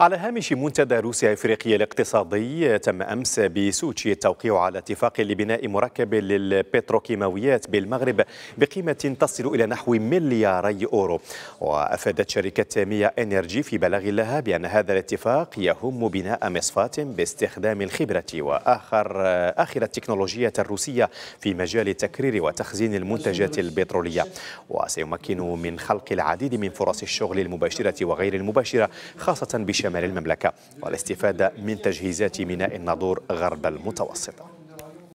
على هامش منتدى روسيا افريقيا الاقتصادي تم امس بسوتشي التوقيع على اتفاق لبناء مركب للبتروكيماويات بالمغرب بقيمه تصل الى نحو ملياري اورو وافادت شركه ميا انرجي في بلاغ لها بان هذا الاتفاق يهم بناء مصفاة باستخدام الخبره واخر اخر التكنولوجيات الروسيه في مجال تكرير وتخزين المنتجات البتروليه وسيمكن من خلق العديد من فرص الشغل المباشره وغير المباشره خاصه بشكل شمال المملكة والاستفادة من تجهيزات ميناء الناظور غرب المتوسطة